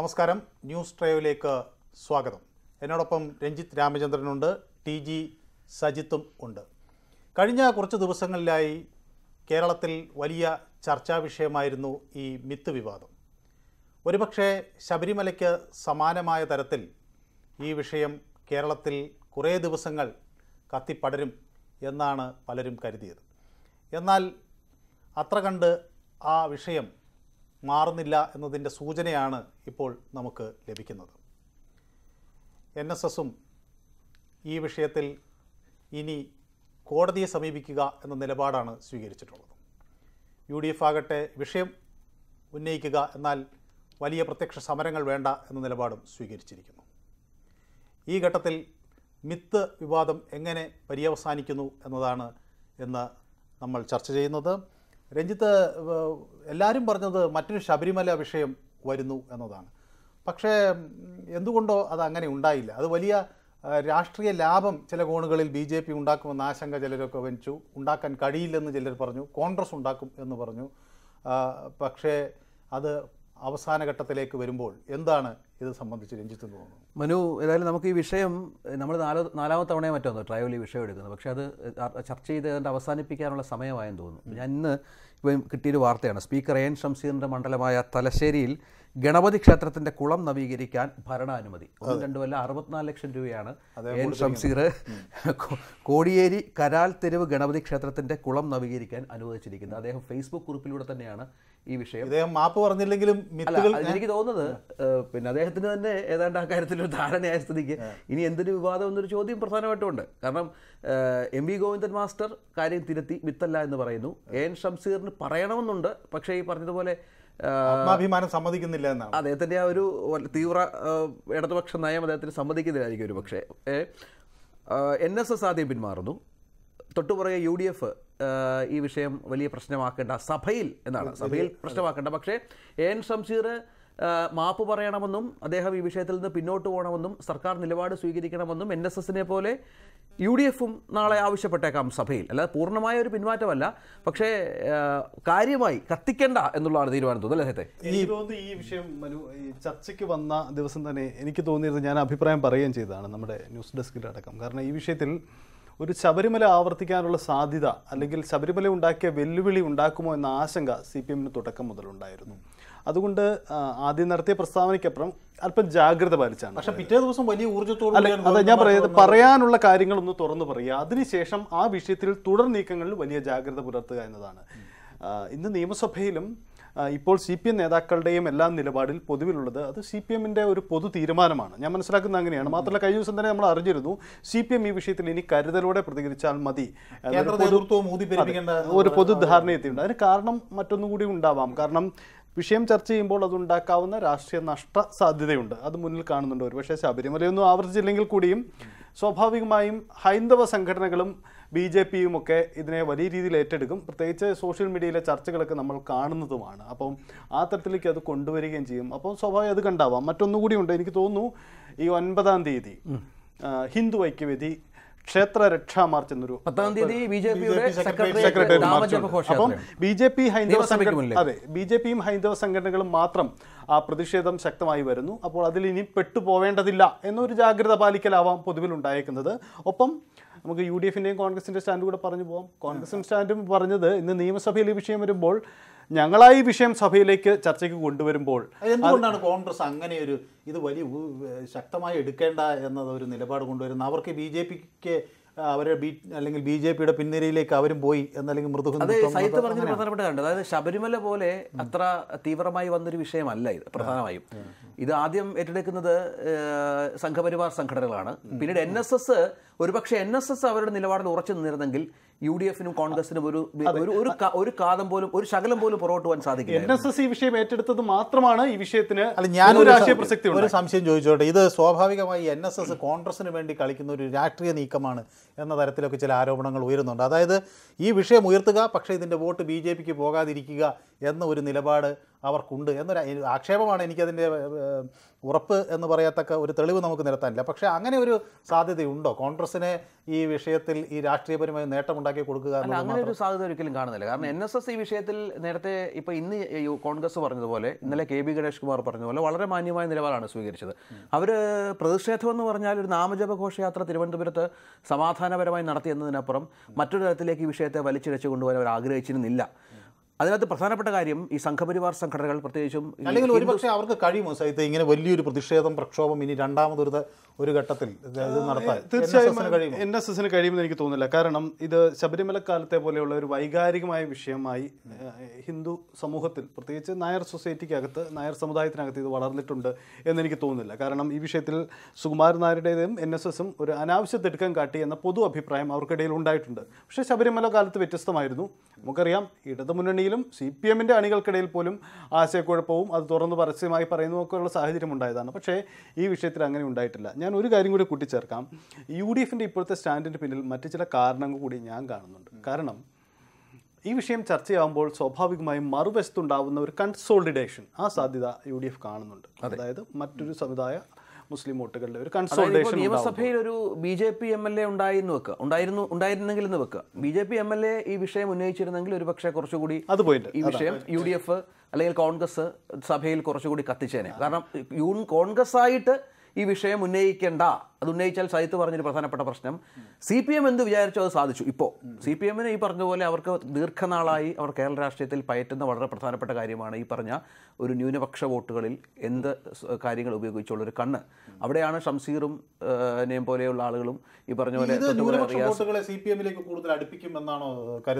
നമസ്കാരം ന്യൂസ് ഡ്രൈവിലേക്ക് സ്വാഗതം എന്നോടൊപ്പം രഞ്ജിത്ത് രാമചന്ദ്രനുണ്ട് ടി ജി സജിത്തും ഉണ്ട് കഴിഞ്ഞ കുറച്ച് ദിവസങ്ങളിലായി കേരളത്തിൽ വലിയ ചർച്ചാ വിഷയമായിരുന്നു ഈ മിത്ത് വിവാദം ഒരുപക്ഷെ ശബരിമലയ്ക്ക് സമാനമായ തരത്തിൽ ഈ വിഷയം കേരളത്തിൽ കുറേ ദിവസങ്ങൾ കത്തിപ്പടരും എന്നാണ് പലരും കരുതിയത് എന്നാൽ അത്ര കണ്ട് ആ വിഷയം മാറുന്നില്ല എന്നതിൻ്റെ സൂചനയാണ് ഇപ്പോൾ നമുക്ക് ലഭിക്കുന്നത് എൻ എസ് എസും ഈ വിഷയത്തിൽ ഇനി കോടതിയെ സമീപിക്കുക എന്ന നിലപാടാണ് സ്വീകരിച്ചിട്ടുള്ളത് യു ഡി എഫ് ആകട്ടെ വിഷയം ഉന്നയിക്കുക എന്നാൽ വലിയ പ്രത്യക്ഷ സമരങ്ങൾ വേണ്ട എന്ന നിലപാടും സ്വീകരിച്ചിരിക്കുന്നു ഈ ഘട്ടത്തിൽ മിത്ത് വിവാദം എങ്ങനെ പര്യവസാനിക്കുന്നു എന്നതാണ് ഇന്ന് നമ്മൾ ചർച്ച ചെയ്യുന്നത് രഞ്ജിത്ത് എല്ലാവരും പറഞ്ഞത് മറ്റൊരു ശബരിമല വിഷയം വരുന്നു എന്നതാണ് പക്ഷേ എന്തുകൊണ്ടോ അത് അങ്ങനെ ഉണ്ടായില്ല അത് വലിയ രാഷ്ട്രീയ ലാഭം ചില കോണുകളിൽ ബി ജെ പി ഉണ്ടാക്കുമെന്ന ആശങ്ക ചിലരൊക്കെ വെച്ചു ഉണ്ടാക്കാൻ കഴിയില്ലെന്ന് ചിലർ പറഞ്ഞു കോൺഗ്രസ് ഉണ്ടാക്കും എന്ന് പറഞ്ഞു പക്ഷേ അത് അവസാന ഘട്ടത്തിലേക്ക് വരുമ്പോൾ എന്താണ് ഇത് സംബന്ധിച്ച് രഞ്ജിത്ത് തോന്നുന്നത് മനു ഏതായാലും നമുക്ക് ഈ വിഷയം നമ്മൾ നാലോ നാലാമത്തെ തവണയോ മറ്റോ ട്രയൽ ഈ വിഷയം എടുക്കുന്നത് പക്ഷേ അത് ചർച്ച ചെയ്ത് അതിൻ്റെ അവസാനിപ്പിക്കാനുള്ള സമയമായെന്ന് തോന്നുന്നു ഞാൻ ഇന്ന് ഇപ്പം കിട്ടിയൊരു വാർത്തയാണ് സ്പീക്കർ എൻ ഷംസീറിൻ്റെ മണ്ഡലമായ തലശ്ശേരിയിൽ ഗണപതി ക്ഷേത്രത്തിന്റെ കുളം നവീകരിക്കാൻ ഭരണാനുമതി ഒന്നും അല്ല അറുപത്തിനാല് ലക്ഷം രൂപയാണ് എൻ ഷംസീർ കോടിയേരി കരാൽ തെരുവ് ഗണപതി ക്ഷേത്രത്തിന്റെ കുളം നവീകരിക്കാൻ അനുവദിച്ചിരിക്കുന്നത് അദ്ദേഹം ഫേസ്ബുക്ക് കുറിപ്പിലൂടെ തന്നെയാണ് ഈ വിഷയം അദ്ദേഹം മാപ്പ് പറഞ്ഞില്ലെങ്കിലും എനിക്ക് തോന്നുന്നത് പിന്നെ അദ്ദേഹത്തിന് തന്നെ ഏതാണ്ട് ആ കാര്യത്തിലൊരു ധാരണയായ സ്ഥിതിക്ക് ഇനി എന്തൊരു വിവാദം എന്നൊരു ചോദ്യം പ്രധാനമായിട്ടുമുണ്ട് കാരണം എം വി ഗോവിന്ദൻ മാസ്റ്റർ കാര്യം തിരുത്തി വിത്തല്ല എന്ന് പറയുന്നു എൻ ഷംസീറിന് പറയണമെന്നുണ്ട് പക്ഷേ ഈ പറഞ്ഞതുപോലെ ആത്മാഭിമാനം സമ്മതിക്കുന്നില്ല എന്നാണ് അദ്ദേഹത്തിൻ്റെ ആ ഒരു തീവ്ര ഇടതുപക്ഷ നയം അദ്ദേഹത്തിന് സമ്മതിക്കുന്നില്ലായിരിക്കും ഒരു പക്ഷേ എൻ എസ് എസ് ആദ്യം പിന്മാറുന്നു തൊട്ടുപുറകെ യു ഡി എഫ് ഈ വിഷയം വലിയ പ്രശ്നമാക്കേണ്ട സഭയിൽ എന്നാണ് സഭയിൽ പ്രശ്നമാക്കേണ്ട പക്ഷേ എൻ ഷംഷീർ മാപ്പ് പറയണമെന്നും അദ്ദേഹം ഈ വിഷയത്തിൽ നിന്ന് പിന്നോട്ട് പോകണമെന്നും സർക്കാർ നിലപാട് സ്വീകരിക്കണമെന്നും എൻ എസ് എസിനെ പോലെ യു ഡി എഫും നാളെ ആവശ്യപ്പെട്ടേക്കാം സഭയിൽ അല്ലാതെ പൂർണ്ണമായ ഒരു പിന്മാറ്റമല്ല പക്ഷേ കാര്യമായി കത്തിക്കണ്ട എന്നുള്ളതാണ് തീരുമാനം തോന്നുന്നത് അല്ലേ എനിക്ക് തോന്നുന്നു ഈ വിഷയം മനു ചർച്ചയ്ക്ക് വന്ന ദിവസം തന്നെ എനിക്ക് തോന്നിയത് ഞാൻ അഭിപ്രായം പറയുകയും ചെയ്തതാണ് നമ്മുടെ ന്യൂസ് ഡെസ്കിലടക്കം കാരണം ഈ വിഷയത്തിൽ ഒരു ശബരിമല ആവർത്തിക്കാനുള്ള സാധ്യത അല്ലെങ്കിൽ ശബരിമല ഉണ്ടാക്കിയ വെല്ലുവിളി ഉണ്ടാക്കുമോ എന്ന ആശങ്ക സി പി എമ്മിന് തുടക്കം മുതലുണ്ടായിരുന്നു അതുകൊണ്ട് ആദ്യം നടത്തിയ പ്രസ്താവനയ്ക്കപ്പുറം അല്പം ജാഗ്രത പാലിച്ചാണ് പക്ഷെ പിറ്റേ ദിവസം വലിയ ഊർജ്ജത്തോടെ അതെ ഞാൻ പറയുന്നത് പറയാനുള്ള കാര്യങ്ങളൊന്ന് തുറന്നു പറയുക അതിനുശേഷം ആ വിഷയത്തിൽ തുടർ നീക്കങ്ങളിൽ വലിയ ജാഗ്രത പുലർത്തുക എന്നതാണ് ഇന്ന് നിയമസഭയിലും ഇപ്പോൾ സി പി എം നേതാക്കളുടെയും എല്ലാ നിലപാടിൽ പൊതുവിലുള്ളത് അത് സി പി എമ്മിൻ്റെ ഒരു പൊതു തീരുമാനമാണ് ഞാൻ മനസ്സിലാക്കുന്നത് അങ്ങനെയാണ് മാത്രമല്ല കഴിഞ്ഞ ദിവസം തന്നെ നമ്മൾ അറിഞ്ഞിരുന്നു സി പി എം ഈ വിഷയത്തിൽ ഇനി കരുതലോടെ പ്രതികരിച്ചാൽ മതി ഒരു പൊതുധാരണ എത്തിയിട്ടുണ്ട് അതിന് കാരണം മറ്റൊന്നും കൂടി ഉണ്ടാവാം കാരണം വിഷയം ചർച്ച ചെയ്യുമ്പോൾ അതുണ്ടാക്കാവുന്ന രാഷ്ട്രീയ നഷ്ട സാധ്യതയുണ്ട് അത് മുന്നിൽ കാണുന്നുണ്ട് പക്ഷേ ശബരിമലയൊന്നും ആവർത്തിച്ചില്ലെങ്കിൽ കൂടിയും സ്വാഭാവികമായും ഹൈന്ദവ സംഘടനകളും ബി ജെ ഒക്കെ ഇതിനെ വലിയ രീതിയിൽ ഏറ്റെടുക്കും പ്രത്യേകിച്ച് സോഷ്യൽ മീഡിയയിലെ ചർച്ചകളൊക്കെ നമ്മൾ കാണുന്നതുമാണ് അപ്പം ആ തരത്തിലേക്ക് അത് കൊണ്ടുവരികയും ചെയ്യും അപ്പോൾ സ്വാഭാവികം അത് കണ്ടാവാം മറ്റൊന്നുകൂടി ഉണ്ട് എനിക്ക് തോന്നുന്നു ഈ ഒൻപതാം തീയതി ഹിന്ദു ഐക്യവേദി ക്ഷേത്ര രക്ഷാ മാർച്ച് എന്നൊരു പത്താം തീയതി ബി ജെ പിയുടെ അപ്പം ബി ജെ പി ഹൈന്ദവ സംഘടന അതെ ബി ജെ പിയും ഹൈന്ദവ സംഘടനകളും മാത്രം ആ പ്രതിഷേധം ശക്തമായി വരുന്നു അപ്പോൾ അതിൽ ഇനി പെട്ടുപോവേണ്ടതില്ല എന്നൊരു ജാഗ്രത പാലിക്കലാവാം പൊതുവിൽ ഉണ്ടായേക്കുന്നത് ഒപ്പം നമുക്ക് യു ഡി എഫിൻ്റെയും കോൺഗ്രസിൻ്റെ സ്റ്റാൻഡ് കൂടെ പറഞ്ഞു പോകാം കോൺഗ്രസിൻ്റെ സ്റ്റാൻഡും പറഞ്ഞത് ഇന്ന് നിയമസഭയിൽ ഈ വിഷയം വരുമ്പോൾ ഞങ്ങളായി വിഷയം സഭയിലേക്ക് ചർച്ചയ്ക്ക് കൊണ്ടുവരുമ്പോൾ എന്തുകൊണ്ടാണ് കോൺഗ്രസ് അങ്ങനെ ഒരു ഇത് വലിയ ശക്തമായി എടുക്കേണ്ട എന്നത് ഒരു നിലപാട് കൊണ്ടുവരുന്നത് അവർക്ക് ബി ജെ പിക്ക് അവർ ബി അല്ലെങ്കിൽ ബി ജെ പിയുടെ പിന്നിരയിലേക്ക് അവരും പോയി എന്നല്ലെങ്കിൽ മൃദു അത് സൈത്ത് പറഞ്ഞത് പ്രധാനപ്പെട്ട കണ്ടത് അതായത് ശബരിമല പോലെ അത്ര തീവ്രമായി വന്നൊരു വിഷയമല്ല ഇത് പ്രധാനമായും ഇത് ആദ്യം ഏറ്റെടുക്കുന്നത് സംഘപരിവാർ സംഘടനകളാണ് പിന്നീട് എൻ എസ് എസ് ഒരുപക്ഷെ എൻ എസ് എസ് അവരുടെ നിലപാടിൽ ഉറച്ചു നിന്നിരുന്നെങ്കിൽ യു ഡി എഫിനും കോൺഗ്രസിനും ഒരു ഒരു ഒരു കാതം പോലും ഒരു ശകലം പോലും പുറകോട്ട് പോകാൻ സാധിക്കും എൻ എസ് എസ് ഈ വിഷയം ഏറ്റെടുത്തത് മാത്രമാണ് ഈ വിഷയത്തിന് ഞാൻ ഒരു സംശയം ചോദിച്ചോട്ടെ ഇത് സ്വാഭാവികമായി എൻ എസ് എസ് കോൺഗ്രസിന് വേണ്ടി കളിക്കുന്ന ഒരു രാഷ്ട്രീയ നീക്കമാണ് എന്ന തരത്തിലൊക്കെ ചില ആരോപണങ്ങൾ ഉയരുന്നുണ്ട് അതായത് ഈ വിഷയം ഉയർത്തുക പക്ഷേ ഇതിൻ്റെ വോട്ട് ബി ജെ പിക്ക് പോകാതിരിക്കുക എന്ന ഒരു നിലപാട് അവർക്കുണ്ട് എന്നൊരു ആക്ഷേപമാണ് എനിക്കതിൻ്റെ ഉറപ്പ് എന്ന് പറയത്തക്ക ഒരു തെളിവ് നമുക്ക് നിരത്താനില്ല പക്ഷേ അങ്ങനെ ഒരു സാധ്യതയുണ്ടോ കോൺഗ്രസിനെ ഈ വിഷയത്തിൽ ഈ രാഷ്ട്രീയപരമായി നേട്ടമുണ്ടാക്കി കൊടുക്കുക അങ്ങനെ ഒരു സാധ്യത ഒരിക്കലും കാണുന്നില്ല കാരണം എൻ എസ് എസ് ഈ വിഷയത്തിൽ നേരത്തെ ഇപ്പോൾ ഇന്ന് കോൺഗ്രസ് പറഞ്ഞതുപോലെ ഇന്നലെ കെ ബി ഗണേഷ് കുമാർ പറഞ്ഞതുപോലെ വളരെ മാന്യമായ നിലപാടാണ് സ്വീകരിച്ചത് അവർ പ്രതിഷേധം എന്ന് പറഞ്ഞാൽ ഒരു നാമജപ ഘോഷയാത്ര തിരുവനന്തപുരത്ത് സമാധാനപരമായി എന്നതിനപ്പുറം മറ്റൊരു തരത്തിലേക്ക് ഈ വിഷയത്തെ വലിച്ചിഴച്ചു കൊണ്ടുപോകാൻ അവർ ആഗ്രഹിച്ചിരുന്നില്ല അതിനകത്ത് പ്രധാനപ്പെട്ട കാര്യം ഈ സംഘപരിവാർ സംഘടനകൾ പ്രത്യേകിച്ചും അല്ലെങ്കിൽ ഒരുപക്ഷെ അവർക്ക് കഴിയുമോ സഹിത്ത് ഇങ്ങനെ വലിയൊരു പ്രതിഷേധം പ്രക്ഷോഭം ഇനി രണ്ടാമതൊരു ഒരു ഘട്ടത്തിൽ തീർച്ചയായും എൻ എസ് എസിന് കഴിയുമെന്ന് എനിക്ക് തോന്നുന്നില്ല കാരണം ഇത് ശബരിമല കാലത്തെ പോലെയുള്ള ഒരു വൈകാരികമായ വിഷയമായി ഹിന്ദു സമൂഹത്തിൽ പ്രത്യേകിച്ച് നായർ സൊസൈറ്റിക്കകത്ത് നായർ സമുദായത്തിനകത്ത് ഇത് വളർന്നിട്ടുണ്ട് എന്നെനിക്ക് തോന്നുന്നില്ല കാരണം ഈ വിഷയത്തിൽ സുകുമാരൻ നായരുടേതും എൻ എസ് എസും ഒരു അനാവശ്യ തിടുക്കം കാട്ടി എന്ന പൊതു അഭിപ്രായം അവർക്കിടയിൽ ഉണ്ടായിട്ടുണ്ട് പക്ഷേ ശബരിമല കാലത്ത് വ്യത്യസ്തമായിരുന്നു നമുക്കറിയാം ഇടതു മുന്നണിയിലും സി പി എമ്മിൻ്റെ അണികൾക്കിടയിൽ പോലും ആശയക്കുഴപ്പവും അത് തുറന്ന് പരസ്യമായി പറയുന്നതൊക്കെയുള്ള സാഹചര്യം ഉണ്ടായതാണ് പക്ഷേ ഈ വിഷയത്തിൽ അങ്ങനെ ഉണ്ടായിട്ടില്ല ഞാൻ ഞാൻ ഒരു കാര്യം കൂടി കൂട്ടിച്ചേർക്കാം യു ഡി എഫിൻ്റെ ഇപ്പോഴത്തെ സ്റ്റാൻഡിന് പിന്നിൽ മറ്റ് ചില കാരണങ്ങൾ കൂടി ഞാൻ കാണുന്നുണ്ട് കാരണം ഈ വിഷയം ചർച്ചയാകുമ്പോൾ സ്വാഭാവികമായും മറുവശത്തുണ്ടാവുന്ന ഒരു കൺസോളിഡേഷൻ ആ സാധ്യത യു ഡി എഫ് കാണുന്നുണ്ട് അതായത് മറ്റൊരു സമുദായ മുസ്ലിം വോട്ടുകളുടെ ഒരു കൺസോളിഡേഷൻ നിയമസഭയിൽ ഒരു B J P M L A ഉണ്ടായിരുന്നു വെക്കുക ഉണ്ടായിരുന്നു ഉണ്ടായിരുന്നെങ്കിൽ എന്ന് വെക്കുക B J P M L A ഈ വിഷയം ഉന്നയിച്ചിരുന്നെങ്കിൽ ഒരു പക്ഷേ കുറച്ചുകൂടി അത് പോയിട്ട് ഈ വിഷയം യു ഡി എഫ് അല്ലെങ്കിൽ കോൺഗ്രസ് സഭയിൽ കുറച്ചുകൂടി കത്തിച്ചേനെ കാരണം യൂൺ കോൺഗ്രസ് ആയിട്ട് ഈ വിഷയം ഉന്നയിക്കേണ്ട ഉന്നയിച്ചാൽ സൈത്ത് പറഞ്ഞൊരു പ്രധാനപ്പെട്ട പ്രശ്നം സി പി എം എന്ത് വിചാരിച്ചോ അത് സാധിച്ചു ഇപ്പോൾ സി പി എമ്മിന് ഈ പറഞ്ഞ പോലെ അവർക്ക് ദീർഘനാളായി അവർ കേരള രാഷ്ട്രീയത്തിൽ പയറ്റുന്ന വളരെ പ്രധാനപ്പെട്ട കാര്യമാണ് ഈ പറഞ്ഞ ഒരു ന്യൂനപക്ഷ വോട്ടുകളിൽ എന്ത് കാര്യങ്ങൾ ഉപയോഗിച്ചുള്ള ഒരു കണ്ണ് അവിടെയാണ് ഷംസീറും നെയും പോലെയുള്ള ആളുകളും ഈ പറഞ്ഞ പോലെ